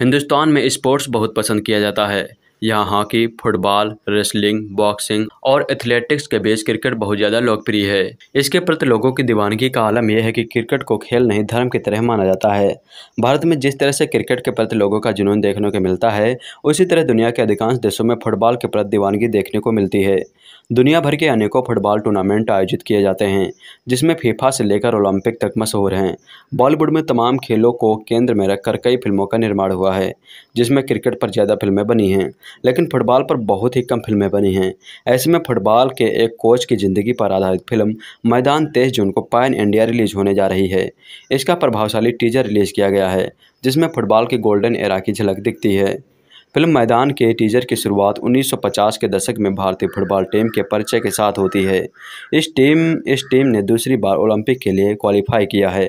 हिंदुस्तान में स्पोर्ट्स बहुत पसंद किया जाता है यहाँ हॉकी फुटबॉल रेसलिंग बॉक्सिंग और एथलेटिक्स के बेस क्रिकेट बहुत ज़्यादा लोकप्रिय है इसके प्रति लोगों की दीवानगी का आलम यह है कि क्रिकेट को खेल नहीं धर्म की तरह माना जाता है भारत में जिस तरह से क्रिकेट के प्रति लोगों का जुनून देखने को मिलता है उसी तरह दुनिया के अधिकांश देशों में फुटबॉल के प्रति दीवानगी देखने को मिलती है दुनिया भर के अनेकों फुटबॉल टूर्नामेंट आयोजित किए जाते हैं जिसमें फीफा से लेकर ओलंपिक तक मशहूर हैं बॉलीवुड में तमाम खेलों को केंद्र में रखकर कई फिल्मों का निर्माण हुआ है जिसमें क्रिकेट पर ज़्यादा फिल्में बनी हैं लेकिन फुटबॉल पर बहुत ही कम फिल्में बनी हैं ऐसे में फुटबॉल के एक कोच की ज़िंदगी पर आधारित फिल्म मैदान तेईस जून को पैन इंडिया रिलीज होने जा रही है इसका प्रभावशाली टीजर रिलीज किया गया है जिसमें फुटबॉल की गोल्डन एरा की झलक दिखती है फिल्म मैदान के टीजर की शुरुआत 1950 के दशक में भारतीय फुटबॉल टीम के परिचय के साथ होती है इस टीम इस टीम ने दूसरी बार ओलंपिक के लिए क्वालिफाई किया है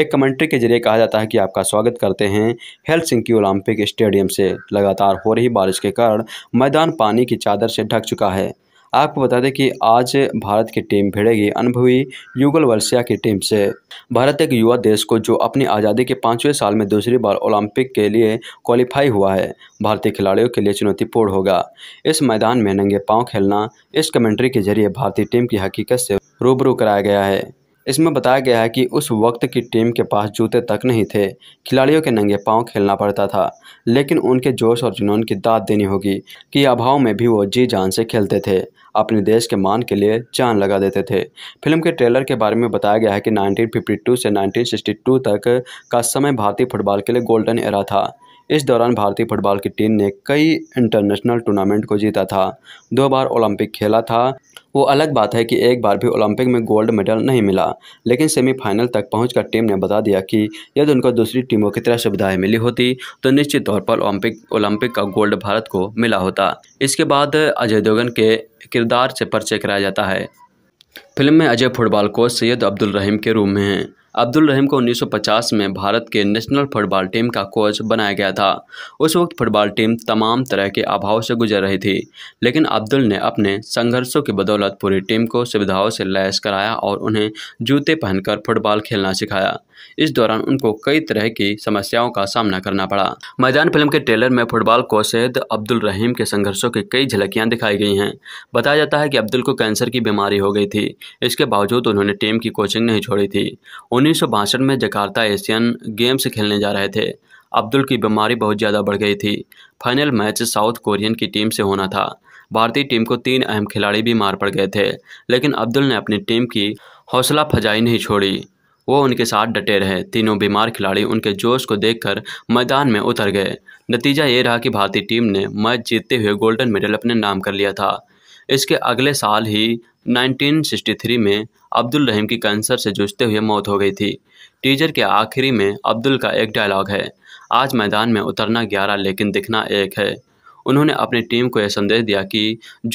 एक कमेंट्री के जरिए कहा जाता है कि आपका स्वागत करते हैं हेल्थ की ओलंपिक स्टेडियम से लगातार हो रही बारिश के कारण मैदान पानी की चादर से ढक चुका है आपको बता दें कि आज भारत की टीम भिड़ेगी अनुभवी युगल वर्षिया की टीम से भारत एक युवा देश को जो अपनी आज़ादी के पाँचवें साल में दूसरी बार ओलंपिक के लिए क्वालिफाई हुआ है भारतीय खिलाड़ियों के लिए चुनौतीपूर्ण होगा इस मैदान में नंगे पाँव खेलना इस कमेंट्री के जरिए भारतीय टीम की हकीकत से रूबरू कराया गया है इसमें बताया गया है कि उस वक्त की टीम के पास जूते तक नहीं थे खिलाड़ियों के नंगे पांव खेलना पड़ता था लेकिन उनके जोश और जुनून की दाद देनी होगी कि अभाव में भी वो जी जान से खेलते थे अपने देश के मान के लिए जान लगा देते थे फिल्म के ट्रेलर के बारे में बताया गया है कि 1952 से 1962 तक का समय भारतीय फुटबॉल के लिए गोल्डन एरा था इस दौरान भारतीय फुटबॉल की टीम ने कई इंटरनेशनल टूर्नामेंट को जीता था दो बार ओलंपिक खेला था वो अलग बात है कि एक बार भी ओलंपिक में गोल्ड मेडल नहीं मिला लेकिन सेमीफाइनल तक पहुँच टीम ने बता दिया कि यदि उनको दूसरी टीमों की तरह सुविधाएं मिली होती तो निश्चित तौर पर ओलंपिक ओलंपिक का गोल्ड भारत को मिला होता इसके बाद अजय देवगन के किरदार से परिचय कराया जाता है फिल्म में अजय फुटबॉल कोच सैयद अब्दुल रहीम के रूम में हैं अब्दुल रहीम को 1950 में भारत के नेशनल फुटबॉल टीम का कोच बनाया गया था उस वक्त फुटबॉल टीम तमाम तरह के अभाव से गुजर रही थी लेकिन अब्दुल ने अपने संघर्षों की बदौलत पूरी टीम को सुविधाओं से लैस कराया और उन्हें जूते पहनकर फुटबॉल खेलना सिखाया इस दौरान उनको कई तरह की समस्याओं का सामना करना पड़ा मैदान फिल्म के ट्रेलर में फुटबॉल को सैद अब्दुल रहीम के संघर्षों की कई झलकियां दिखाई गई हैं बताया जाता है कि अब्दुल को कैंसर की बीमारी हो गई थी इसके बावजूद उन्होंने टीम की कोचिंग नहीं छोड़ी थी उन्नीस में जकार्ता एशियन गेम्स खेलने जा रहे थे अब्दुल की बीमारी बहुत ज़्यादा बढ़ गई थी फाइनल मैच साउथ कोरियन की टीम से होना था भारतीय टीम को तीन अहम खिलाड़ी भी मार पड़ गए थे लेकिन अब्दुल ने अपनी टीम की हौसला फजाई नहीं छोड़ी वो उनके साथ डटे रहे तीनों बीमार खिलाड़ी उनके जोश को देखकर मैदान में उतर गए नतीजा ये रहा कि भारतीय टीम ने मैच जीतते हुए गोल्डन मेडल अपने नाम कर लिया था इसके अगले साल ही 1963 में अब्दुल रहीम की कैंसर से जूझते हुए मौत हो गई थी टीजर के आखिरी में अब्दुल का एक डायलॉग है आज मैदान में उतरना ग्यारह लेकिन दिखना एक है उन्होंने अपनी टीम को यह संदेश दिया कि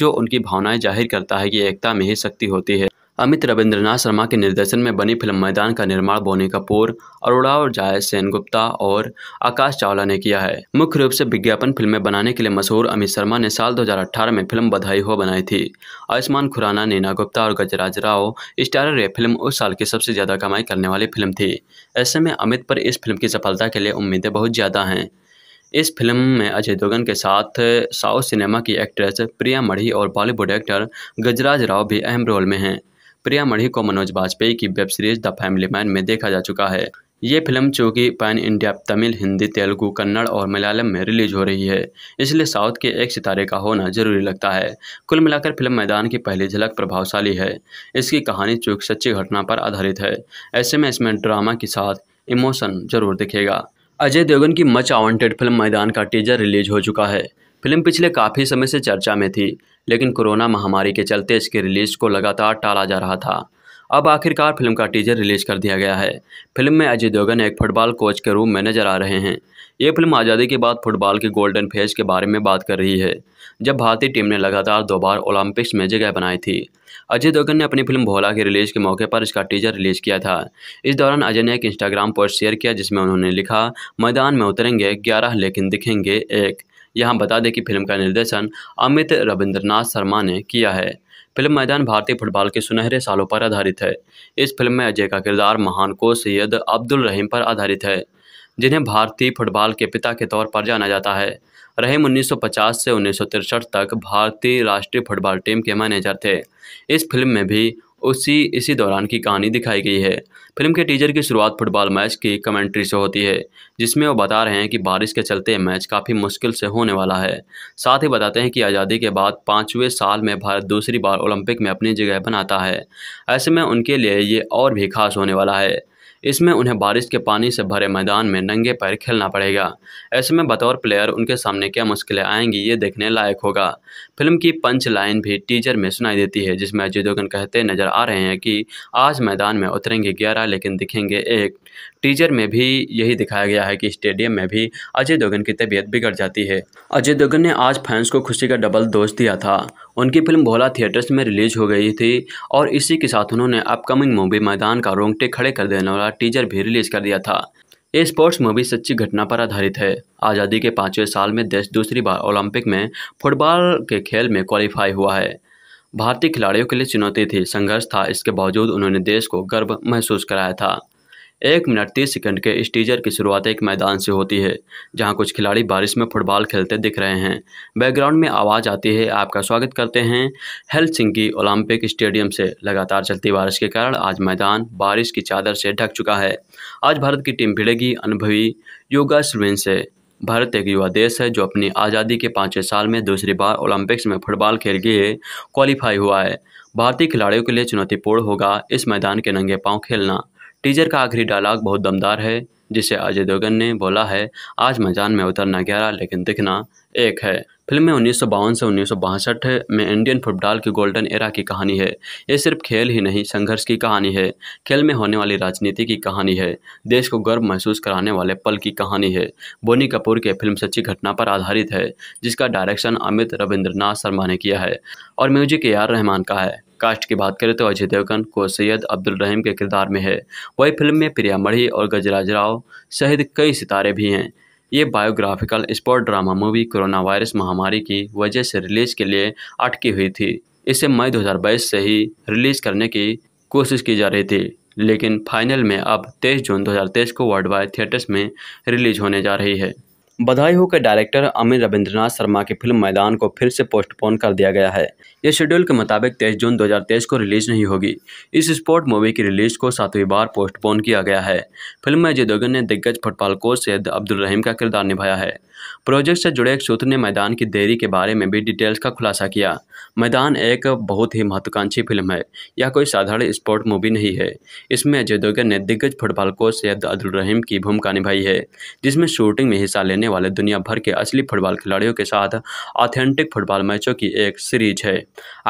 जो उनकी भावनाएं जाहिर करता है कि एकता में ही शक्ति होती है अमित रविंद्रनाथ शर्मा के निर्देशन में बनी फिल्म मैदान का निर्माण बोनी कपूर अरोड़ा और जायद सेन गुप्ता और आकाश चावला ने किया है मुख्य रूप से विज्ञापन फिल्में बनाने के लिए मशहूर अमित शर्मा ने साल 2018 में फिल्म बधाई हो बनाई थी आयुष्मान खुराना नीना गुप्ता और गजराज राव स्टारर यह फिल्म उस साल की सबसे ज़्यादा कमाई करने वाली फिल्म थी ऐसे में अमित पर इस फिल्म की सफलता के लिए उम्मीदें बहुत ज़्यादा हैं इस फिल्म में अजय देवगन के साथ साउथ सिनेमा की एक्ट्रेस प्रिया मढ़ी और बॉलीवुड एक्टर गजराज राव भी अहम रोल में हैं प्रिया मणि को मनोज वाजपेयी की web series the family man में देखा जा चुका है ये फिल्म जो पैन इंडिया तमिल हिंदी तेलुगु कन्नड़ और मलयालम में रिलीज हो रही है इसलिए साउथ के एक सितारे का होना जरूरी लगता है कुल मिलाकर फिल्म मैदान की पहली झलक प्रभावशाली है इसकी कहानी चूँकि सच्ची घटना पर आधारित है ऐसे में इसमें ड्रामा के साथ इमोशन जरूर दिखेगा अजय देवगन की मच आवंटेड फिल्म मैदान का टीजर रिलीज हो चुका है फिल्म पिछले काफ़ी समय से चर्चा में थी लेकिन कोरोना महामारी के चलते इसके रिलीज को लगातार टाला जा रहा था अब आखिरकार फिल्म का टीजर रिलीज कर दिया गया है फिल्म में अजय देवगन एक फुटबॉल कोच के रूप में नजर आ रहे हैं ये फिल्म आज़ादी के बाद फुटबॉल के गोल्डन फेज के बारे में बात कर रही है जब भारतीय टीम ने लगातार दो बार ओलंपिक्स में जगह बनाई थी अजय देवगन ने अपनी फिल्म भोला के रिलीज के मौके पर इसका टीजर रिलीज किया था इस दौरान अजय ने एक इंस्टाग्राम पोस्ट शेयर किया जिसमें उन्होंने लिखा मैदान में उतरेंगे ग्यारह लेकिन दिखेंगे एक यह हम बता दें कि फिल्म का निर्देशन अमित रविंद्रनाथ शर्मा ने किया है फिल्म मैदान भारतीय फुटबॉल के सुनहरे सालों पर आधारित है इस फिल्म में अजय का किरदार महान को सैयद अब्दुल रहीम पर आधारित है जिन्हें भारतीय फुटबॉल के पिता के तौर पर जाना जाता है रहीम 1950 से उन्नीस तक भारतीय राष्ट्रीय फुटबॉल टीम के मैनेजर थे इस फिल्म में भी उसी इसी दौरान की कहानी दिखाई गई है फिल्म के टीजर की शुरुआत फुटबॉल मैच की कमेंट्री से होती है जिसमें वो बता रहे हैं कि बारिश के चलते मैच काफ़ी मुश्किल से होने वाला है साथ ही बताते हैं कि आज़ादी के बाद पाँचवें साल में भारत दूसरी बार ओलंपिक में अपनी जगह बनाता है ऐसे में उनके लिए ये और भी खास होने वाला है इसमें उन्हें बारिश के पानी से भरे मैदान में नंगे पैर खेलना पड़ेगा ऐसे में बतौर प्लेयर उनके सामने क्या मुश्किलें आएंगी ये देखने लायक होगा फिल्म की पंच लाइन भी टीजर में सुनाई देती है जिसमें अजय देवगन कहते नजर आ रहे हैं कि आज मैदान में उतरेंगे ग्यारह लेकिन दिखेंगे एक टीजर में भी यही दिखाया गया है कि स्टेडियम में भी अजय देवगन की तबीयत बिगड़ जाती है अजय देवगन ने आज फैंस को खुशी का डबल दोष दिया था उनकी फिल्म भोला थिएटर्स में रिलीज हो गई थी और इसी के साथ उन्होंने अपकमिंग मूवी मैदान का रोंगटे खड़े कर देने वाला टीजर भी रिलीज कर दिया था ये स्पोर्ट्स मूवी सच्ची घटना पर आधारित है आज़ादी के पाँचवें साल में देश दूसरी बार ओलंपिक में फुटबॉल के खेल में क्वालिफाई हुआ है भारतीय खिलाड़ियों के लिए चुनौती थी संघर्ष था इसके बावजूद उन्होंने देश को गर्व महसूस कराया था एक मिनट तीस सेकंड के इस टीजर की शुरुआत एक मैदान से होती है जहां कुछ खिलाड़ी बारिश में फुटबॉल खेलते दिख रहे हैं बैकग्राउंड में आवाज़ आती है आपका स्वागत करते हैं हेलसिंकी ओलंपिक स्टेडियम से लगातार चलती बारिश के कारण आज मैदान बारिश की चादर से ढक चुका है आज भारत की टीम भिड़ेगी अनुभवी योगा स्वेन से भारत एक युवा देश है जो अपनी आज़ादी के पाँचवें साल में दूसरी बार ओलंपिक्स में फुटबॉल खेल के क्वालिफाई हुआ है भारतीय खिलाड़ियों के लिए चुनौतीपूर्ण होगा इस मैदान के नंगे पांव खेलना टीजर का आखिरी डायलॉग बहुत दमदार है जिसे अजय देवगन ने बोला है आज मैदान में उतरना ग्यारह लेकिन दिखना एक है फिल्म में उन्नीस से उन्नीस में इंडियन फुटबॉल की गोल्डन एरा की कहानी है ये सिर्फ खेल ही नहीं संघर्ष की कहानी है खेल में होने वाली राजनीति की कहानी है देश को गर्व महसूस कराने वाले पल की कहानी है बोनी कपूर के फिल्म सच्ची घटना पर आधारित है जिसका डायरेक्शन अमित रविंद्रनाथ शर्मा ने किया है और म्यूजिक ए आर रहमान का है कास्ट की बात करें तो अजय देवगन को सैयद अब्दुल रहीम के किरदार में है वही फिल्म में प्रिया मढ़ी और गजराज राव सहित कई सितारे भी हैं ये biographical sport drama movie corona virus महामारी की वजह से रिलीज के लिए अटकी हुई थी इसे मई 2022 से ही रिलीज करने की कोशिश की जा रही थी लेकिन फाइनल में अब 23 जून 2023 को वर्ल्ड वाइड थिएटर्स में रिलीज होने जा रही है बधाई हो के डायरेक्टर अमिर रविंद्रनाथ शर्मा की फिल्म मैदान को फिर से पोस्टपोन कर दिया गया है यह शेड्यूल के मुताबिक 23 जून 2023 को रिलीज नहीं होगी इस स्पोर्ट मूवी की रिलीज को सातवीं बार पोस्टपोन किया गया है फिल्म में अजय दोगन ने दिग्गज फुटबॉल कोच सैद अब्दुल रहीम का किरदार निभाया है प्रोजेक्ट से जुड़े एक सूत्र ने मैदान की देरी के बारे में भी डिटेल्स का खुलासा किया मैदान एक बहुत ही महत्वाकांक्षी फिल्म है यह कोई साधारण स्पोर्ट मूवी नहीं है इसमें अजय दोगन ने दिग्गज फुटबॉल कोच सैद अब्दुल रहीम की भूमिका निभाई है जिसमें शूटिंग में हिस्सा लेने करने वाले दुनिया भर के असली फुटबॉल खिलाड़ियों के साथ ऑथेंटिक फुटबॉल मैचों की एक सीरीज है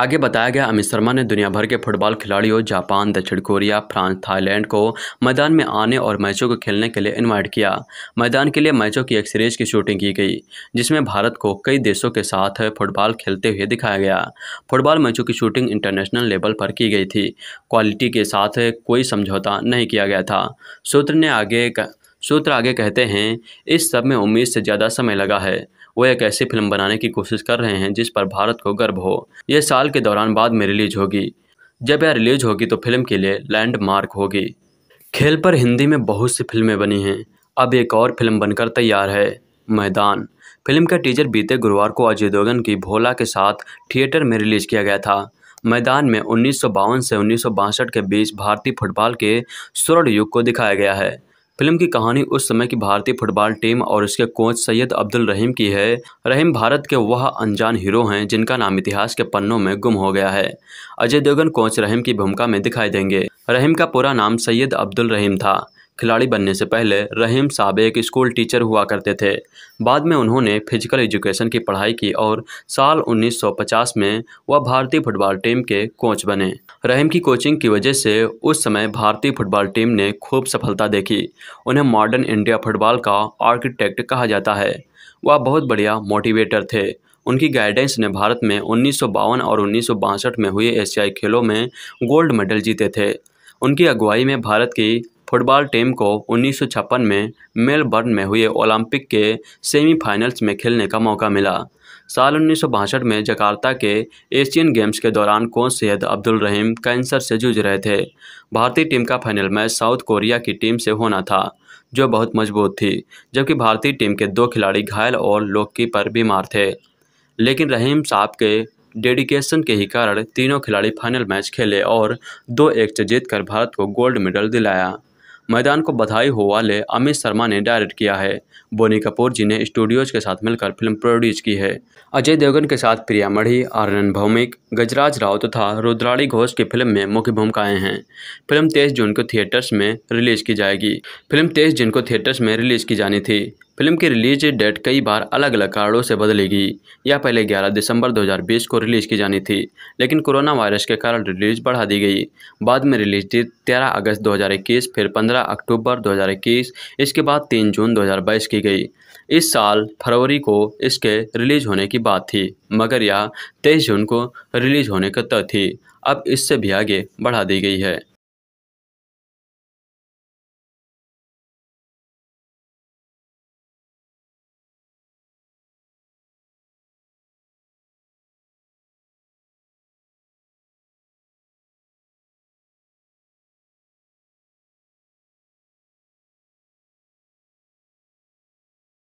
आगे बताया गया अमित शर्मा ने दुनिया भर के फुटबॉल खिलाड़ियों जापान दक्षिण कोरिया फ्रांस थाईलैंड को मैदान में आने और मैचों को खेलने के लिए इन्वाइट किया मैदान के लिए मैचों की एक सीरीज की शूटिंग की गई जिसमें भारत को कई देशों के साथ फुटबॉल खेलते हुए दिखाया गया फुटबॉल मैचों की शूटिंग इंटरनेशनल लेवल पर की गई थी क्वालिटी के साथ कोई समझौता नहीं किया गया था सूत्र ने आगे सूत्र आगे कहते हैं इस सब में उम्मीद से ज़्यादा समय लगा है वो एक ऐसी फिल्म बनाने की कोशिश कर रहे हैं जिस पर भारत को गर्व हो यह साल के दौरान बाद में रिलीज होगी जब यह रिलीज होगी तो फिल्म के लिए लैंडमार्क होगी खेल पर हिंदी में बहुत सी फिल्में बनी हैं अब एक और फिल्म बनकर तैयार है मैदान फिल्म का टीजर बीते गुरुवार को अजय देवगन की भोला के साथ थिएटर में रिलीज किया गया था मैदान में उन्नीस से उन्नीस के बीच भारतीय फुटबॉल के स्वर्ण युग को दिखाया गया है फिल्म की कहानी उस समय की भारतीय फुटबॉल टीम और उसके कोच सैयद अब्दुल रहीम की है रहीम भारत के वह अनजान हीरो हैं जिनका नाम इतिहास के पन्नों में गुम हो गया है अजय देवगन कोच रहीम की भूमिका में दिखाई देंगे रहीम का पूरा नाम सैयद अब्दुल रहीम था खिलाड़ी बनने से पहले रहीम साहब एक स्कूल टीचर हुआ करते थे बाद में उन्होंने फिजिकल एजुकेशन की पढ़ाई की और साल 1950 में वह भारतीय फुटबॉल टीम के कोच बने रहीम की कोचिंग की वजह से उस समय भारतीय फुटबॉल टीम ने खूब सफलता देखी उन्हें मॉडर्न इंडिया फुटबॉल का आर्किटेक्ट कहा जाता है वह बहुत बढ़िया मोटिवेटर थे उनकी गाइडेंस ने भारत में उन्नीस और उन्नीस में हुए एशियाई खेलों में गोल्ड मेडल जीते थे उनकी अगुवाई में भारत की फुटबॉल टीम को उन्नीस में मेलबर्न में हुए ओलंपिक के सेमीफाइनल्स में खेलने का मौका मिला साल उन्नीस में जकार्ता के एशियन गेम्स के दौरान कोच सैयद अब्दुल रहीम कैंसर से जूझ रहे थे भारतीय टीम का फाइनल मैच साउथ कोरिया की टीम से होना था जो बहुत मजबूत थी जबकि भारतीय टीम के दो खिलाड़ी घायल और लोकी पर बीमार थे लेकिन रहीम साहब के डेडिकेशन के ही कारण तीनों खिलाड़ी फाइनल मैच खेले और दो एक से जीतकर भारत को गोल्ड मेडल दिलाया मैदान को बधाई हो वाले अमित शर्मा ने डायरेक्ट किया है बोनी कपूर जी ने स्टूडियोज के साथ मिलकर फिल्म प्रोड्यूस की है अजय देवगन के साथ प्रिया मढ़ी आर्यन भौमिक गजराज राव तथा तो रुद्राणी घोष की फिल्म में मुख्य भूमिकाएं हैं फिल्म तेईस जून को थिएटर्स में रिलीज की जाएगी फिल्म तेईस जून को थिएटर्स में रिलीज की जानी थी फिल्म की रिलीज डेट कई बार अलग अलग कारणों से बदलेगी यह पहले 11 दिसंबर 2020 को रिलीज की जानी थी लेकिन कोरोना वायरस के कारण रिलीज बढ़ा दी गई बाद में रिलीज डेट 13 अगस्त 2021 फिर 15 अक्टूबर 2021 इसके बाद 3 जून 2022 की गई इस साल फरवरी को इसके रिलीज होने की बात थी मगर यह तेईस जून को रिलीज होने का तय थी अब इससे भी आगे बढ़ा दी गई है